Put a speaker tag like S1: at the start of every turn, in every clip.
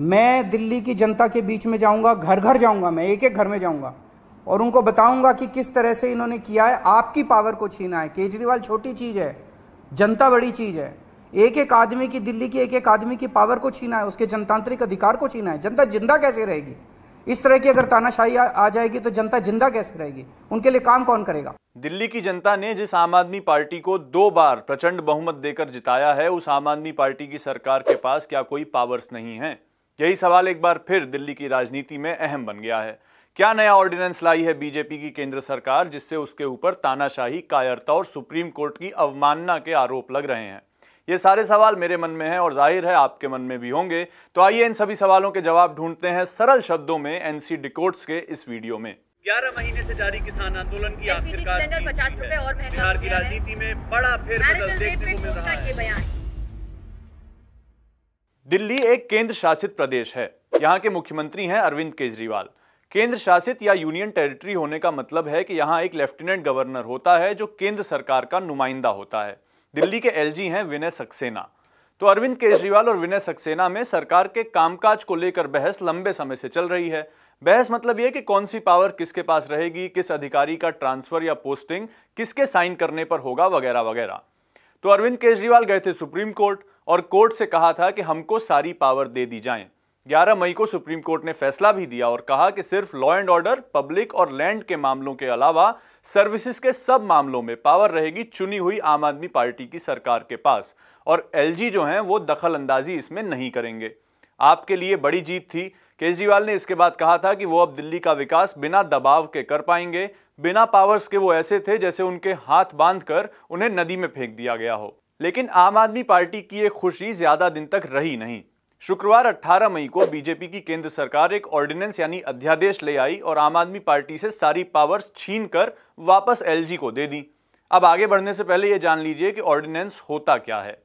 S1: मैं दिल्ली की जनता के बीच में जाऊंगा घर घर जाऊंगा मैं एक एक घर में जाऊंगा और उनको बताऊंगा कि किस तरह से इन्होंने किया है आपकी पावर को छीना है केजरीवाल छोटी चीज़ है जनता बड़ी चीज़ है एक एक आदमी की दिल्ली की एक एक आदमी की पावर को छीना है उसके जनतांत्रिक अधिकार को छीना है जनता जिंदा कैसे रहेगी इस तरह की अगर तानाशाही आ जाएगी तो जनता जिंदा कैसे रहेगी उनके लिए काम कौन करेगा दिल्ली की जनता ने जिस आम आदमी पार्टी को दो बार प्रचंड बहुमत देकर जिताया है उस आम आदमी पार्टी की सरकार के पास क्या कोई पावर्स नहीं है यही सवाल एक बार फिर दिल्ली की राजनीति में अहम बन गया है क्या नया ऑर्डिनेंस लाई है बीजेपी की केंद्र सरकार जिससे उसके ऊपर तानाशाही कायरता और सुप्रीम कोर्ट की अवमानना के आरोप लग रहे हैं ये सारे सवाल मेरे मन में हैं और जाहिर है आपके मन में भी होंगे तो आइए इन सभी सवालों के जवाब ढूंढते हैं सरल शब्दों में एनसी डिकोट्स के इस वीडियो में ग्यारह महीने से जारी किसान आंदोलन की आखिरकार बिहार की राजनीति में बड़ा फिर बदल देखने को मिल रहा है दिल्ली एक केंद्र शासित प्रदेश है यहाँ के मुख्यमंत्री हैं अरविंद केजरीवाल केंद्र शासित या यूनियन टेरिटरी होने का मतलब है कि यहाँ एक लेफ्टिनेंट गवर्नर होता है जो केंद्र सरकार का नुमाइंदा होता है दिल्ली के एलजी हैं विनय सक्सेना तो अरविंद केजरीवाल और विनय सक्सेना में सरकार के कामकाज को लेकर बहस लंबे समय से चल रही है बहस मतलब यह कि कौन सी पावर किसके पास रहेगी किस अधिकारी का ट्रांसफर या पोस्टिंग किसके साइन करने पर होगा वगैरह वगैरह तो अरविंद केजरीवाल गए थे सुप्रीम कोर्ट और कोर्ट से कहा था कि हमको सारी पावर दे दी जाए 11 मई को सुप्रीम कोर्ट ने फैसला भी दिया और कहा कि सिर्फ लॉ एंड ऑर्डर पब्लिक और लैंड के मामलों के अलावा सर्विसेज के सब मामलों में पावर रहेगी चुनी हुई आम आदमी पार्टी की सरकार के पास और एलजी जो हैं वो दखल अंदाजी इसमें नहीं करेंगे आपके लिए बड़ी जीत थी केजरीवाल ने इसके बाद कहा था कि वो अब दिल्ली का विकास बिना दबाव के कर पाएंगे बिना पावर्स के वो ऐसे थे जैसे उनके हाथ बांध उन्हें नदी में फेंक दिया गया हो लेकिन आम आदमी पार्टी की ये खुशी ज्यादा दिन तक रही नहीं शुक्रवार 18 मई को बीजेपी की केंद्र सरकार एक ऑर्डिनेंस यानी अध्यादेश ले आई और आम आदमी पार्टी से सारी पावर्स छीन कर वापस एलजी को दे दी अब आगे बढ़ने से पहले ये जान लीजिए कि ऑर्डिनेंस होता क्या है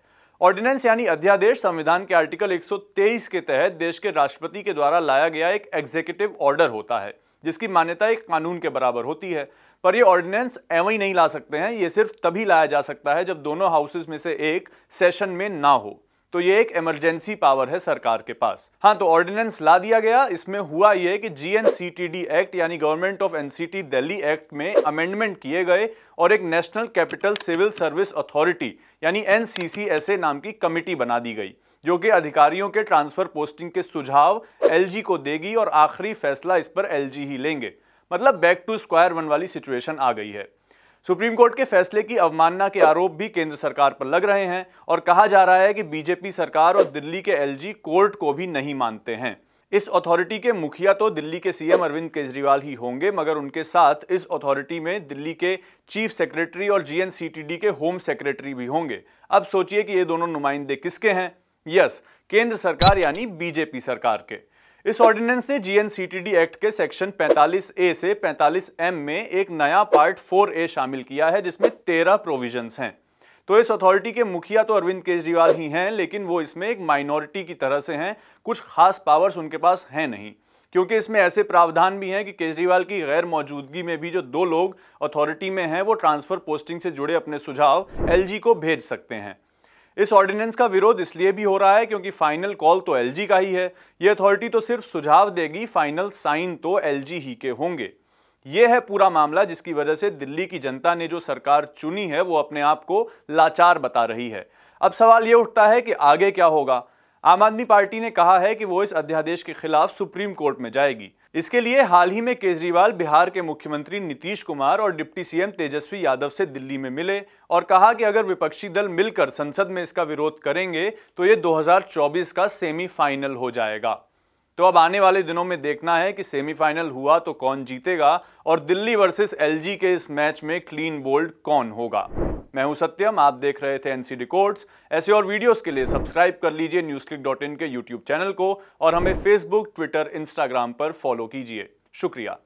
S1: ऑर्डिनेंस यानी अध्यादेश संविधान के आर्टिकल 123 के तहत देश के राष्ट्रपति के द्वारा लाया गया एक एग्जीक्यूटिव ऑर्डर होता है जिसकी मान्यता एक कानून के बराबर होती है पर ये ऑर्डिनेंस एवं ही नहीं ला सकते हैं ये सिर्फ तभी लाया जा सकता है जब दोनों हाउसेज में से एक सेशन में ना हो तो ये एक इमरजेंसी पावर है सरकार के पास हाँ तो ऑर्डिनेंस ला दिया गया इसमें हुआ ये कि जीएनसीटीडी एक्ट यानी government of NCT Delhi act में अमेंडमेंट किए गए और एक national capital civil service authority यानी एनसीसीएसए नाम की कमिटी बना दी गई जो कि अधिकारियों के ट्रांसफर पोस्टिंग के सुझाव एलजी को देगी और आखिरी फैसला इस पर एलजी ही लेंगे मतलब बैक टू स्क्वायर वन वाली सिचुएशन आ गई है सुप्रीम कोर्ट के फैसले की अवमानना के आरोप भी केंद्र सरकार पर लग रहे हैं और कहा जा रहा है कि बीजेपी सरकार और दिल्ली के एल कोर्ट को भी नहीं मानते हैं इस अथॉरिटी के मुखिया तो दिल्ली के सीएम अरविंद केजरीवाल ही होंगे मगर उनके साथ इस अथॉरिटी में दिल्ली के चीफ सेक्रेटरी और जीएनसीटीडी के होम सेक्रेटरी भी होंगे अब सोचिए कि ये दोनों नुमाइंदे किसके हैं यस केंद्र सरकार यानी बीजेपी सरकार के इस ऑर्डिनेंस ने जीएनसीटीडी एक्ट के सेक्शन 45 ए से 45 एम में एक नया पार्ट 4 ए शामिल किया है जिसमें तेरह प्रोविजंस हैं तो इस अथॉरिटी के मुखिया तो अरविंद केजरीवाल ही हैं लेकिन वो इसमें एक माइनॉरिटी की तरह से हैं कुछ खास पावर्स उनके पास हैं नहीं क्योंकि इसमें ऐसे प्रावधान भी हैं कि केजरीवाल की गैर मौजूदगी में भी जो दो लोग अथॉरिटी में हैं वो ट्रांसफर पोस्टिंग से जुड़े अपने सुझाव एलजी को भेज सकते हैं इस ऑर्डिनेंस का विरोध इसलिए भी हो रहा है क्योंकि फाइनल कॉल तो एलजी का ही है ये अथॉरिटी तो सिर्फ सुझाव देगी फाइनल साइन तो एलजी ही के होंगे ये है पूरा मामला जिसकी वजह से दिल्ली की जनता ने जो सरकार चुनी है वो अपने आप को लाचार बता रही है अब सवाल ये उठता है कि आगे क्या होगा आम आदमी पार्टी ने कहा है कि वो इस अध्यादेश के खिलाफ सुप्रीम कोर्ट में जाएगी इसके लिए हाल ही में केजरीवाल बिहार के मुख्यमंत्री नीतीश कुमार और डिप्टी सीएम तेजस्वी यादव से दिल्ली में मिले और कहा कि अगर विपक्षी दल मिलकर संसद में इसका विरोध करेंगे तो ये 2024 का सेमीफाइनल हो जाएगा तो अब आने वाले दिनों में देखना है कि सेमीफाइनल हुआ तो कौन जीतेगा और दिल्ली वर्सेस एलजी के इस मैच में क्लीन बोल्ड कौन होगा मैं हूं सत्यम आप देख रहे थे एनसी कोर्ट्स ऐसे और वीडियोस के लिए सब्सक्राइब कर लीजिए न्यूज क्लिक डॉट इन के यूट्यूब चैनल को और हमें फेसबुक ट्विटर इंस्टाग्राम पर फॉलो कीजिए शुक्रिया